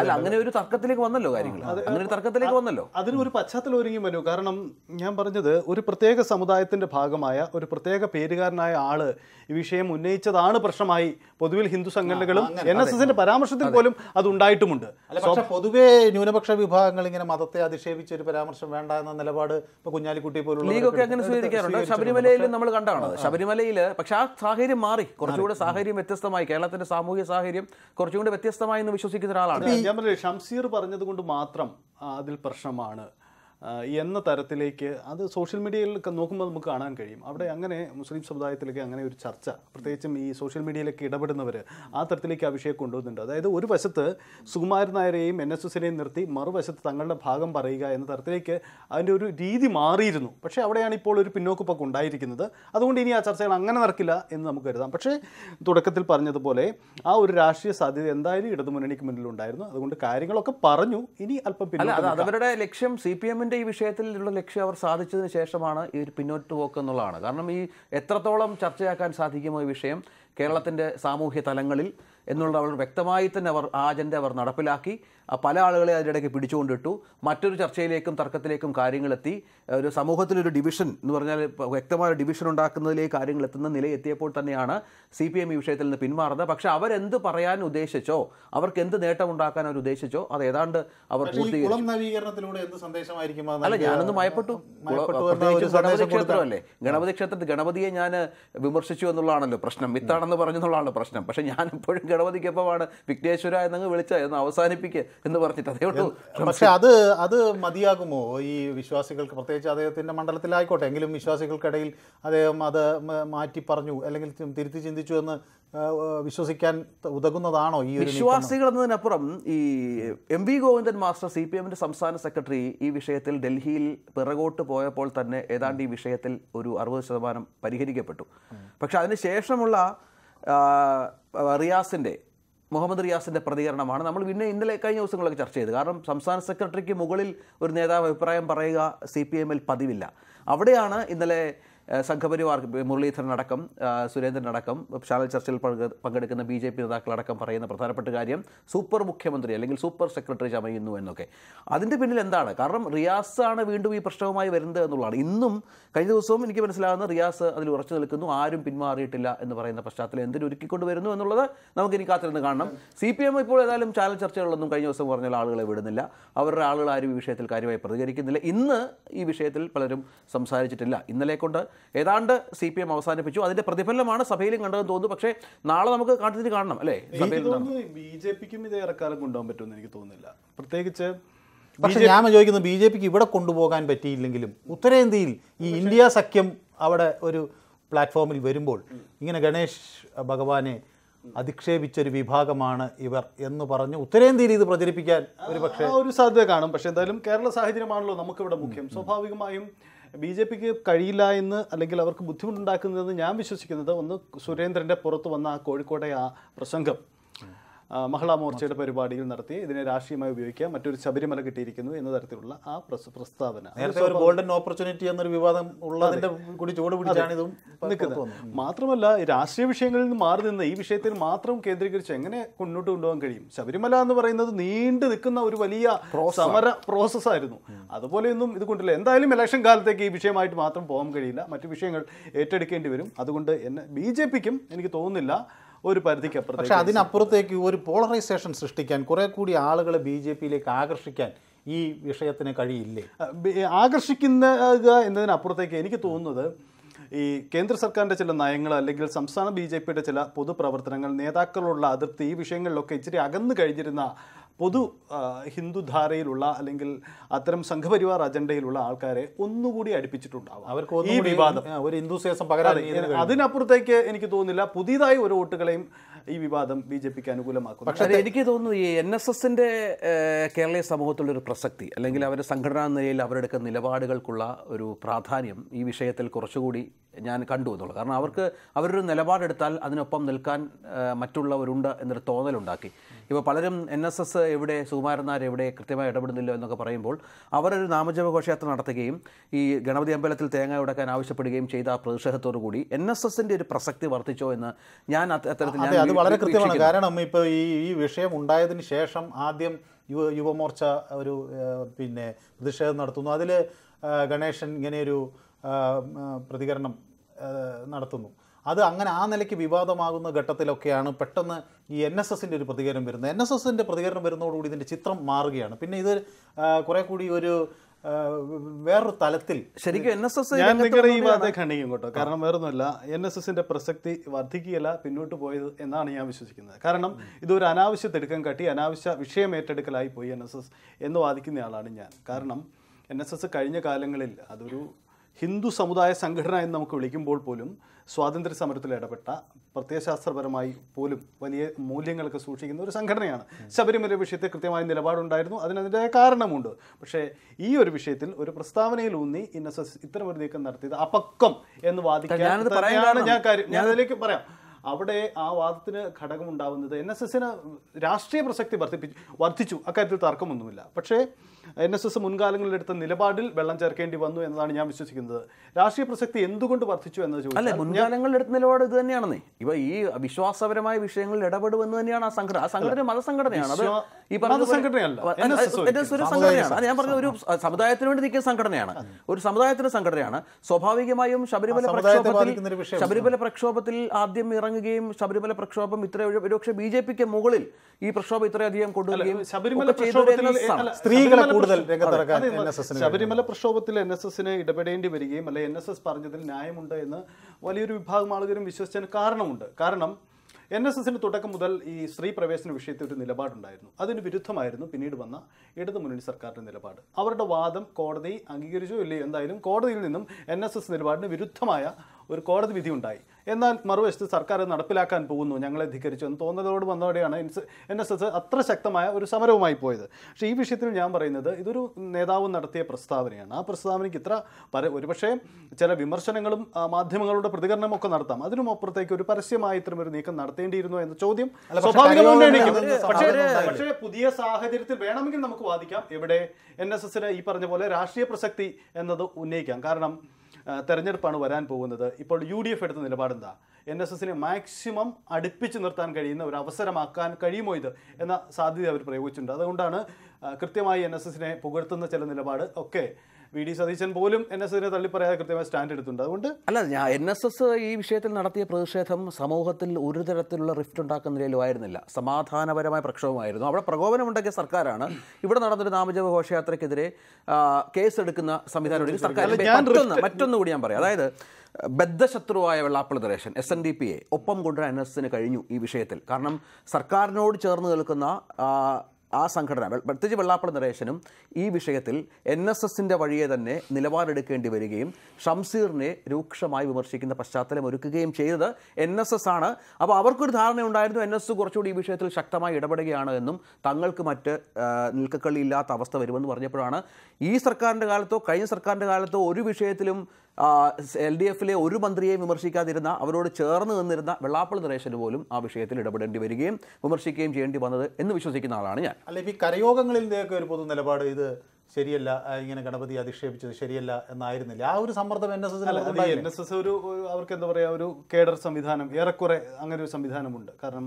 അല്ല അങ്ങനെ ഒരു തർക്കത്തിലേക്ക് വന്നല്ലോ കാര്യങ്ങൾ അങ്ങനെ ഒരു തർക്കത്തിലേക്ക് വന്നല്ലോ അതിന് ഒരു പശ്ചാത്തലം ഒരുങ്ങി മനു കാരണം ഞാൻ പറഞ്ഞത് ഒരു പ്രത്യേക സമുദായത്തിന്റെ ഭാഗമായ ഒരു പ്രത്യേക പേരുകാരനായ ആള് ഈ വിഷയം ഉന്നയിച്ചതാണ് പ്രശ്നമായി പൊതുവിൽ ഹിന്ദു സംഘടനകളും എൻ എസ് എസിന്റെ പരാമർശത്തിൽ പോലും അത് ഉണ്ടായിട്ടുമുണ്ട് പക്ഷേ പൊതുവേ ന്യൂനപക്ഷ വിഭാഗങ്ങൾ ഇങ്ങനെ മതത്തെ അധിക്ഷേപിച്ച ഒരു പരാമർശം വേണ്ട എന്ന നിലപാട് ഇപ്പൊ കുഞ്ഞാലിക്കുട്ടി പോലുള്ള ലീഗൊക്കെ അങ്ങനെ സ്വീകരിക്കാറുണ്ട് ശബരിമലയിൽ നമ്മൾ കണ്ടാണ് ശബരിമലയിൽ പക്ഷെ ആ സാഹചര്യം മാറി കുറച്ചുകൂടെ സാഹചര്യം വ്യത്യസ്തമായി കേരളത്തിന്റെ സാമൂഹിക സാഹചര്യം കുറച്ചുകൂടെ വ്യത്യസ്തമായി എന്ന് വിശ്വസിക്കുന്ന ഒരാളാണ് ഷംസീർ പറഞ്ഞത് കൊണ്ട് മാത്രം അതിൽ പ്രശ്നമാണ് എന്ന തരത്തിലേക്ക് അത് സോഷ്യൽ മീഡിയയിൽ നോക്കുമ്പോൾ നമുക്ക് കാണാൻ കഴിയും അവിടെ അങ്ങനെ മുസ്ലിം സമുദായത്തിലേക്ക് അങ്ങനെ ഒരു ചർച്ച പ്രത്യേകിച്ചും ഈ സോഷ്യൽ മീഡിയയിലേക്ക് ഇടപെടുന്നവർ ആ തരത്തിലേക്ക് അഭിഷേക് കൊണ്ടുവന്നുണ്ട് അതായത് ഒരു വശത്ത് സുകുമാരൻ നായരെയും എൻ എസ് എസിനെയും നിർത്തി മറുവശത്ത് തങ്ങളുടെ ഭാഗം പറയുക എന്ന തരത്തിലേക്ക് അതിൻ്റെ ഒരു രീതി മാറിയിരുന്നു പക്ഷേ അവിടെയാണ് ഇപ്പോൾ ഒരു പിന്നോക്കപ്പൊക്കെ ഉണ്ടായിരിക്കുന്നത് അതുകൊണ്ട് ഇനി ആ ചർച്ചകൾ അങ്ങനെ നടക്കില്ല എന്ന് നമുക്ക് കരുതാം പക്ഷേ തുടക്കത്തിൽ പറഞ്ഞതുപോലെ ആ ഒരു രാഷ്ട്രീയ സാധ്യത എന്തായാലും ഇടതുമുന്നണിക്ക് മുന്നിലുണ്ടായിരുന്നു അതുകൊണ്ട് കാര്യങ്ങളൊക്കെ പറഞ്ഞു ഇനി അല്പം പിന്നെ അവരുടെ ലക്ഷ്യം സി പി എമ്മിന് ഗവൺമെൻറ് ഈ വിഷയത്തിലുള്ള ലക്ഷ്യം അവർ സാധിച്ചതിന് ശേഷമാണ് ഈ ഒരു പിന്നോട്ട് പോക്ക് എന്നുള്ളതാണ് കാരണം ഈ എത്രത്തോളം ചർച്ചയാക്കാൻ സാധിക്കുമോ ഈ വിഷയം കേരളത്തിൻ്റെ സാമൂഹ്യ തലങ്ങളിൽ എന്നുള്ളത് അവർ വ്യക്തമായി തന്നെ അവർ ആ അജണ്ട അവർ നടപ്പിലാക്കി പല ആളുകളെ അതിനിടയ്ക്ക് പിടിച്ചുകൊണ്ടിട്ടു മറ്റൊരു ചർച്ചയിലേക്കും തർക്കത്തിലേക്കും കാര്യങ്ങളെത്തി ഒരു സമൂഹത്തിലൊരു ഡിവിഷൻ എന്ന് പറഞ്ഞാൽ വ്യക്തമായ ഡിവിഷൻ ഉണ്ടാക്കുന്നതിലേക്ക് കാര്യങ്ങൾ എത്തുന്ന നിലയെത്തിയപ്പോൾ തന്നെയാണ് സി പി എം ഈ വിഷയത്തിൽ നിന്ന് പിന്മാറുന്നത് പക്ഷേ അവരെന്ത് പറയാൻ ഉദ്ദേശിച്ചോ അവർക്ക് എന്ത് നേട്ടം ഉണ്ടാക്കാൻ അവർ ഉദ്ദേശിച്ചോ അത് ഏതാണ്ട് അവർ അല്ല ഞാനൊന്ന് മയപ്പെട്ടു ഗണപതി ക്ഷേത്രമല്ലേ ഗണപതി ക്ഷേത്രത്തിൽ ഗണപതിയെ ഞാൻ വിമർശിച്ചു എന്നുള്ളതാണല്ലോ പ്രശ്നം മിത്താണെന്ന് പറഞ്ഞെന്നുള്ളതാണല്ലോ പ്രശ്നം പക്ഷേ ഞാനിപ്പോഴും ഗണപതിക്കൊപ്പമാണ് വിഘ്നേശ്വര എന്നങ്ങ് വിളിച്ചത് എന്ന് അവസാനിപ്പിക്കുക എന്ന് പറഞ്ഞിട്ട് അതേ ഉള്ളൂ പക്ഷെ അത് അത് മതിയാകുമോ ഈ വിശ്വാസികൾക്ക് പ്രത്യേകിച്ച് അദ്ദേഹത്തിൻ്റെ മണ്ഡലത്തിലായിക്കോട്ടെ എങ്കിലും വിശ്വാസികൾക്കിടയിൽ അദ്ദേഹം അത് മാറ്റി പറഞ്ഞു അല്ലെങ്കിൽ തിരുത്തി ചിന്തിച്ചു എന്ന് വിശ്വസിക്കാൻ ഉതകുന്നതാണോ ഈ വിശ്വാസികൾ എന്നതിനപ്പുറം ഈ M V Govindan master C P എമ്മിൻ്റെ സംസ്ഥാന സെക്രട്ടറി ഈ വിഷയത്തിൽ ഡൽഹിയിൽ പിറകോട്ട് പോയപ്പോൾ തന്നെ ഏതാണ്ട് ഈ വിഷയത്തിൽ ഒരു അറുപത് ശതമാനം പരിഹരിക്കപ്പെട്ടു പക്ഷെ അതിന് ശേഷമുള്ള റിയാസിൻ്റെ മുഹമ്മദ് റിയാസിൻ്റെ പ്രതികരണമാണ് നമ്മൾ പിന്നെ ഇന്നലെ കഴിഞ്ഞ ദിവസങ്ങളൊക്കെ ചർച്ച ചെയ്തു കാരണം സംസ്ഥാന സെക്രട്ടറിക്ക് മുകളിൽ ഒരു നേതാവ് അഭിപ്രായം പറയുക സി പി എമ്മിൽ പതിവില്ല അവിടെയാണ് ഇന്നലെ സംഘപരിവാർ മുരളീധരൻ അടക്കം സുരേന്ദ്രൻ അടക്കം ചാനൽ ചർച്ചയിൽ പങ്കെടുക്കുന്ന ബി ജെ പി നേതാക്കളടക്കം പറയുന്ന പ്രധാനപ്പെട്ട കാര്യം സൂപ്പർ മുഖ്യമന്ത്രി അല്ലെങ്കിൽ സൂപ്പർ സെക്രട്ടറി ചമയുന്നു എന്നൊക്കെ അതിൻ്റെ പിന്നിൽ എന്താണ് കാരണം റിയാസ് ആണ് വീണ്ടും ഈ പ്രശ്നവുമായി വരുന്നത് എന്നുള്ളതാണ് ഇന്നും കഴിഞ്ഞ ദിവസവും എനിക്ക് മനസ്സിലാകുന്ന റിയാസ് അതിൽ ഉറച്ചു നിൽക്കുന്നു ആരും പിന്മാറിയിട്ടില്ല എന്ന് പറയുന്ന പശ്ചാത്തലം എന്തിനു ഒരുക്കിക്കൊണ്ട് വരുന്നു എന്നുള്ളത് നമുക്കിനി കാത്തിരുന്ന് കാണണം സി പി എം ഇപ്പോൾ ഏതായാലും ചാനൽ ചർച്ചകളൊന്നും കഴിഞ്ഞ ദിവസം പറഞ്ഞ ആളുകളെ വിടുന്നില്ല അവരുടെ ആളുകൾ ആരും ഈ വിഷയത്തിൽ കാര്യമായി പ്രതികരിക്കുന്നില്ല ഇന്ന് ഈ വിഷയത്തിൽ പലരും സംസാരിച്ചിട്ടില്ല ഇന്നലെ കൊണ്ട് ഏതാണ്ട് സി പി എം അവസാനിപ്പിച്ചു അതിന്റെ പ്രതിഫലനമാണ് സഭയിലും കണ്ടതെന്ന് തോന്നുന്നു പക്ഷേ നാളെ നമുക്ക് കാട്ടിട്ട് കാണണം അല്ലേ ബി ജെ പിക്കും ഇത് ഏറെക്കാലം കൊണ്ടുപോകാൻ പറ്റുമെന്ന് എനിക്ക് തോന്നുന്നില്ല പ്രത്യേകിച്ച് പക്ഷെ ഞാൻ ചോദിക്കുന്നത് ബി ജെ പിക്ക് ഇവിടെ കൊണ്ടുപോകാൻ പറ്റിയില്ലെങ്കിലും ഉത്തരേന്ത്യയിൽ ഈ ഇന്ത്യ സഖ്യം അവിടെ ഒരു പ്ലാറ്റ്ഫോമിൽ വരുമ്പോൾ ഇങ്ങനെ ഗണേശ് ഭഗവാനെ അധിക്ഷേപിച്ചൊരു വിഭാഗമാണ് ഇവർ എന്ന് പറഞ്ഞ് ഉത്തരേന്ത്യയിൽ ഇത് പ്രചരിപ്പിക്കാൻ ഒരു പക്ഷേ ഒരു സാധ്യത കാണും പക്ഷെ എന്തായാലും കേരള സാഹചര്യമാണല്ലോ നമുക്കിവിടെ മുഖ്യം സ്വാഭാവികമായും ബി ജെ പിക്ക് കഴിയില്ല എന്ന് അല്ലെങ്കിൽ അവർക്ക് ബുദ്ധിമുട്ടുണ്ടാക്കുന്നതെന്ന് ഞാൻ വിശ്വസിക്കുന്നത് ഒന്ന് സുരേന്ദ്രൻ്റെ പുറത്ത് വന്ന ആ കോഴിക്കോട്ടെ ആ പ്രസംഗം മഹിളാ മോർച്ചയുടെ പരിപാടിയിൽ നടത്തി ഇതിനെ രാഷ്ട്രീയമായി ഉപയോഗിക്കുക മറ്റൊരു ശബരിമല കിട്ടിയിരിക്കുന്നു എന്ന തരത്തിലുള്ള ആ പ്രസ്താവന നേരത്തെ ഒരു ഗോൾഡൻ ഓപ്പർച്യൂണിറ്റി എന്നൊരു വിവാദം ഉള്ളതിന്റെ കൂടി ചൂട് പിടിച്ചാണ് ഇതും നിൽക്കുന്നത് മാത്രമല്ല രാഷ്ട്രീയ വിഷയങ്ങളിൽ നിന്ന് മാറി നിന്ന് ഈ വിഷയത്തിൽ മാത്രം കേന്ദ്രീകരിച്ച് എങ്ങനെ മുന്നോട്ട് കൊണ്ടുപോകാൻ കഴിയും ശബരിമല എന്ന് പറയുന്നത് നീണ്ടു നിൽക്കുന്ന ഒരു വലിയ സമര പ്രോസസ്സായിരുന്നു അതുപോലെയൊന്നും ഇത് കൊണ്ടില്ല എന്തായാലും ഇലക്ഷൻ കാലത്തേക്ക് ഈ വിഷയമായിട്ട് മാത്രം പോകാൻ കഴിയില്ല മറ്റു വിഷയങ്ങൾ ഏറ്റെടുക്കേണ്ടി വരും അതുകൊണ്ട് എന്നെ ബി ജെ പിക്കും എനിക്ക് തോന്നുന്നില്ല ഒരു പരിധിക്ക് അപ്പുറത്ത് പക്ഷേ അതിനപ്പുറത്തേക്ക് ഒരു പോളറൈസേഷൻ സൃഷ്ടിക്കാൻ കുറെ കൂടി ആളുകളെ ബി ജെ പിയിലേക്ക് ആകർഷിക്കാൻ ഈ വിഷയത്തിന് കഴിയില്ലേ ആകർഷിക്കുന്ന എന്നതിനപ്പുറത്തേക്ക് എനിക്ക് തോന്നുന്നത് ഈ കേന്ദ്ര സർക്കാരിൻ്റെ ചില നയങ്ങൾ അല്ലെങ്കിൽ സംസ്ഥാന ബി ജെ പിയുടെ ചില പൊതുപ്രവർത്തനങ്ങൾ നേതാക്കളുള്ള അതിർത്തി ഈ വിഷയങ്ങളിലൊക്കെ ഇച്ചിരി അകന്നു കഴിഞ്ഞിരുന്ന പൊതു ഹിന്ദുധാരയിലുള്ള അല്ലെങ്കിൽ അത്തരം സംഘപരിവാർ അജണ്ടയിലുള്ള ആൾക്കാരെ ഒന്നുകൂടി അടുപ്പിച്ചിട്ടുണ്ടാവും അവർക്ക് അതിനപ്പുറത്തേക്ക് എനിക്ക് തോന്നുന്നില്ല പുതിയതായി ഒരു വോട്ടുകളെയും ഈ വിവാദം ബി ജെ പിക്ക് അനുകൂലമാക്കും പക്ഷേ എനിക്ക് തോന്നുന്നു ഈ എൻ എസ് എസിന്റെ കേരളീയ സമൂഹത്തിലുള്ളൊരു പ്രസക്തി അല്ലെങ്കിൽ അവരുടെ സംഘടനാ നിലയിൽ അവരുടെ നിലപാടുകൾക്കുള്ള ഒരു പ്രാധാന്യം ഈ വിഷയത്തിൽ കുറച്ചുകൂടി ഞാൻ കണ്ടു എന്നുള്ളത് കാരണം അവർക്ക് അവരൊരു നിലപാടെടുത്താൽ അതിനൊപ്പം നിൽക്കാൻ മറ്റുള്ളവരുണ്ട് എന്നൊരു തോന്നലുണ്ടാക്കി ഇപ്പോൾ പലരും എൻ എസ് എസ് എവിടെ സുകുമാരന്മാർ എവിടെ കൃത്യമായി ഇടപെടുന്നില്ല എന്നൊക്കെ പറയുമ്പോൾ അവരൊരു നാമജപ ഘോഷയാത്ര നടത്തുകയും ഈ ഗണപതി അമ്പലത്തിൽ തേങ്ങ ഉടക്കാൻ ആവശ്യപ്പെടുകയും ചെയ്ത ആ പ്രതിഷേധത്തോടു കൂടി എൻ എസ് എസിൻ്റെ ഒരു പ്രസക്തി വർദ്ധിച്ചോ എന്ന് ഞാൻ അത്തരത്തിൽ ഞാൻ അത് വളരെ കൃത്യമാണ് കാരണം ഇപ്പോൾ ഈ ഈ വിഷയം ഉണ്ടായതിന് ശേഷം ആദ്യം യുവ യുവമോർച്ച ഒരു പിന്നെ പ്രതിഷേധം നടത്തുന്നു അതിൽ ഗണേശൻ ഇങ്ങനെയൊരു പ്രതികരണം നടത്തുന്നു അത് അങ്ങനെ ആ നിലയ്ക്ക് വിവാദമാകുന്ന ഘട്ടത്തിലൊക്കെയാണ് പെട്ടെന്ന് ഈ എൻ എസ് എസിൻ്റെ ഒരു പ്രതികരണം വരുന്നത് എൻ എസ് എസിൻ്റെ പ്രതികരണം വരുന്നതോടുകൂടി ഇതിൻ്റെ ചിത്രം മാറുകയാണ് പിന്നെ ഇത് കുറേ കൂടി ഒരു വേറൊരു തലത്തിൽ ശരിക്കും എൻ എസ് എസ് ഞാൻ നിങ്ങളുടെ ഈ വാദത്തെ ഖണ്ഡിക്കും കേട്ടോ കാരണം വേറൊന്നുമില്ല എൻ എസ് എസിന്റെ പ്രസക്തി വർദ്ധിക്കുകയല്ല പിന്നോട്ട് പോയത് എന്നാണ് ഞാൻ വിശ്വസിക്കുന്നത് കാരണം ഇതൊരു അനാവശ്യ തിടുക്കം കട്ടി അനാവശ്യ വിഷയം ഏറ്റെടുക്കലായി പോയി എൻ എസ് എസ് എന്ന് വാദിക്കുന്നയാളാണ് ഞാൻ കാരണം എൻ എസ് എസ് കഴിഞ്ഞ കാലങ്ങളിൽ അതൊരു ഹിന്ദു സമുദായ സംഘടന എന്ന് നമുക്ക് വിളിക്കുമ്പോൾ പോലും സ്വാതന്ത്ര്യ സമരത്തിൽ ഇടപെട്ട പ്രത്യയശാസ്ത്രപരമായി പോലും വലിയ മൂല്യങ്ങളൊക്കെ സൂക്ഷിക്കുന്ന ഒരു സംഘടനയാണ് ശബരിമല വിഷയത്തെ കൃത്യമായ നിലപാടുണ്ടായിരുന്നു അതിനതിൻ്റെ കാരണമുണ്ട് പക്ഷേ ഈ ഒരു വിഷയത്തിൽ ഒരു പ്രസ്താവനയിൽ ഊന്നി ഇൻ എസ് എസ് ഇത്തരം ഒരു നീക്കം നടത്തിയത് അപക്വം എന്ന് വാദിക്കാനാണ് ഞാൻ കാര്യം ഞാൻ അതിലേക്ക് പറയാം അവിടെ ആ വാദത്തിന് ഘടകമുണ്ടാവുന്നത് എൻ എസ് എസിന് രാഷ്ട്രീയ പ്രസക്തി വർദ്ധിപ്പിച്ചു വർദ്ധിച്ചു അക്കാര്യത്തിൽ തർക്കമൊന്നുമില്ല പക്ഷേ എൻ എസ് എസ് മുൻകാലങ്ങളിലെടുത്ത നിലപാടിൽ വെള്ളം ചേർക്കേണ്ടി വന്നു എന്നതാണ് ഞാൻ വിശ്വസിക്കുന്നത് രാഷ്ട്രീയ പ്രസക്തി എന്തുകൊണ്ട് വർദ്ധിച്ചു എന്ന് ചോദിച്ചു അല്ലെ മുൻകാലങ്ങളിലെടുത്ത നിലപാട് ഇത് തന്നെയാണെന്നേ ഇപ്പൊ ഈ വിശ്വാസപരമായ വിഷയങ്ങളിൽ ഇടപെടുമെന്ന് തന്നെയാണ് ആ സംഘടന ആ സംഘടന മതസംഘടനയാണ് അത് ഈ പറഞ്ഞ സംഘടനയാണ് ഞാൻ പറഞ്ഞ ഒരു സമുദായത്തിന് വേണ്ടി നിൽക്കുന്ന സംഘടനയാണ് ഒരു സമുദായത്തിന്റെ സംഘടനയാണ് സ്വാഭാവികമായും ശബരിമല പ്രക്ഷോഭത്തിൽ ശബരിമല പ്രക്ഷോഭത്തിൽ ആദ്യം ഇറങ്ങുകയും ശബരിമല പ്രക്ഷോഭം ഇത്ര ഒരുപക്ഷെ ബി ജെ പിക്ക് മുകളിൽ ഈ പ്രക്ഷോഭം ഇത്രയധികം കൊണ്ടുവരികയും സ്ത്രീകളെ കൂടുതൽ ശബരിമല പ്രക്ഷോഭത്തിൽ എൻ എസ് എസിന് ഇടപെടേണ്ടി വരികയും അല്ലെ എൻ എസ് എസ് പറഞ്ഞതിൽ ന്യായമുണ്ട് എന്ന് വലിയൊരു വിഭാഗം ആളുകളും വിശ്വസിച്ചതിന് കാരണമുണ്ട് കാരണം എൻ എസ് എസിന് തുടക്കം മുതൽ ഈ സ്ത്രീ പ്രവേശന വിഷയത്തിൽ ഒരു നിലപാടുണ്ടായിരുന്നു അതിന് വിരുദ്ധമായിരുന്നു പിന്നീട് വന്ന ഇടതു മുന്നണി സർക്കാരിൻ്റെ നിലപാട് അവരുടെ വാദം കോടതി അംഗീകരിച്ചോ ഇല്ലയോ എന്തായാലും കോടതിയിൽ നിന്നും എൻ എസ് എസ് നിലപാടിന് വിരുദ്ധമായ ഒരു കോടതി വിധി ഉണ്ടായി എന്നാൽ മറുവശത്ത് സർക്കാർ നടപ്പിലാക്കാൻ പോകുന്നു ഞങ്ങളെ ധിക്കരിച്ചു എന്ന് തോന്നലോട് വന്നതോടെയാണ് എൻ എസ് എസ് അത്ര ശക്തമായ ഒരു സമരവുമായി പോയത് പക്ഷേ ഈ വിഷയത്തിൽ ഞാൻ പറയുന്നത് ഇതൊരു നേതാവ് നടത്തിയ പ്രസ്താവനയാണ് ആ പ്രസ്താവനയ്ക്ക് ഇത്ര പര ഒരുപക്ഷേ ചില വിമർശനങ്ങളും മാധ്യമങ്ങളുടെ പ്രതികരണമൊക്കെ നടത്താം അതിനും അപ്പുറത്തേക്ക് ഒരു പരസ്യമായി ഒരു നീക്കം നടത്തേണ്ടിയിരുന്നു എന്ന ചോദ്യം പക്ഷേ പുതിയ സാഹചര്യത്തിൽ വേണമെങ്കിൽ നമുക്ക് വാദിക്കാം എവിടെ എൻ എസ് എസിന് ഈ പറഞ്ഞ പോലെ രാഷ്ട്രീയ പ്രസക്തി എന്നത് ഉന്നയിക്കാം കാരണം തെരഞ്ഞെടുപ്പാണ് വരാൻ പോകുന്നത് ഇപ്പോൾ യു ഡി എഫ് എടുത്ത നിലപാടെന്താ എൻ എസ് എസിനെ മാക്സിമം അടുപ്പിച്ച് നിർത്താൻ കഴിയുന്ന ഒരു അവസരമാക്കാൻ കഴിയുമോ ഇത് എന്ന സാധ്യത അവർ പ്രയോഗിച്ചിട്ടുണ്ട് അതുകൊണ്ടാണ് കൃത്യമായി എൻ എസ് എസിനെ പുകഴ്ത്തുന്ന ചില നിലപാട് ഒക്കെ വി ഡി സതീശൻ പോലും എൻ എസ് എസിനെ തള്ളിപ്പറയാതെ കൃത്യമായി സ്റ്റാൻഡ് എടുത്തിട്ടുണ്ട് അതുകൊണ്ട് അല്ല ഞാൻ എൻ എസ് എസ് ഈ വിഷയത്തിൽ നടത്തിയ പ്രതിഷേധം സമൂഹത്തിൽ ഒരു തരത്തിലുള്ള റിഫ്റ്റ് ഉണ്ടാക്കുന്ന നിലയിലും ആയിരുന്നില്ല സമാധാനപരമായ പ്രക്ഷോഭമായിരുന്നു അവിടെ പ്രകോപനമുണ്ടാക്കിയ സർക്കാരാണ് ഇവിടെ നടന്നൊരു നാമജപ ഘോഷയാത്രയ്ക്കെതിരെ കേസെടുക്കുന്ന സംവിധാനം മറ്റൊന്ന് മറ്റൊന്ന് കൂടി ഞാൻ പറയാം അതായത് ബദ്ധശത്രുവായ വെള്ളാപ്പള്ളി ദരേശൻ എസ് എൻ ഡി പി എ ഒപ്പം കൊണ്ടുവരാൻ എൻ എസ് എസിന് കഴിഞ്ഞു ഈ വിഷയത്തിൽ കാരണം സർക്കാരിനോട് ചേർന്ന് നിൽക്കുന്ന ആ സംഘടന പ്രത്യേകിച്ച് വെള്ളാപ്പള്ളി നരേശനും ഈ വിഷയത്തിൽ എൻ എസ് എസിൻ്റെ വഴിയെ തന്നെ നിലപാടെടുക്കേണ്ടി വരികയും ഷംസീറിനെ രൂക്ഷമായി വിമർശിക്കുന്ന പശ്ചാത്തലം ഒരുക്കുകയും ചെയ്തത് എൻ എസ് എസ് ആണ് അപ്പോൾ അവർക്കൊരു ധാരണയുണ്ടായിരുന്നു എൻ എസ് എസ് കുറച്ചുകൂടി ഈ വിഷയത്തിൽ ശക്തമായി ഇടപെടുകയാണ് എന്നും തങ്ങൾക്ക് മറ്റ് നിൽക്കക്കളിയില്ലാത്ത അവസ്ഥ വരുമെന്ന് പറഞ്ഞപ്പോഴാണ് ഈ സർക്കാരിൻ്റെ കാലത്തോ കഴിഞ്ഞ സർക്കാരിൻ്റെ കാലത്തോ ഒരു വിഷയത്തിലും എൽ ഡി എഫിലെ ഒരു മന്ത്രിയെ വിമർശിക്കാതിരുന്ന അവരോട് ചേർന്ന് നിന്നിരുന്ന വെള്ളാപ്പള്ളി നരേശന് പോലും ആ വിഷയത്തിൽ ഇടപെടേണ്ടി വരികയും വിമർശിക്കുകയും ചെയ്യേണ്ടി വന്നത് എന്ന് വിശ്വസിക്കുന്ന ആളാണ് ഞാൻ അല്ലെ ഈ കരയോഗങ്ങളിൽ നിന്നൊക്കെ ഒരു പൊതു നിലപാട് ഇത് ശരിയല്ല ഇങ്ങനെ ഗണപതി അധിക്ഷേപിച്ചത് ശരിയല്ല എന്നായിരുന്നില്ല ആ ഒരു സമ്മർദ്ദം N S S N S S ഒരു അവർക്ക് എന്താ പറയുക ഒരു കേഡർ സംവിധാനം ഏറെക്കുറെ അങ്ങനെ ഒരു സംവിധാനമുണ്ട് കാരണം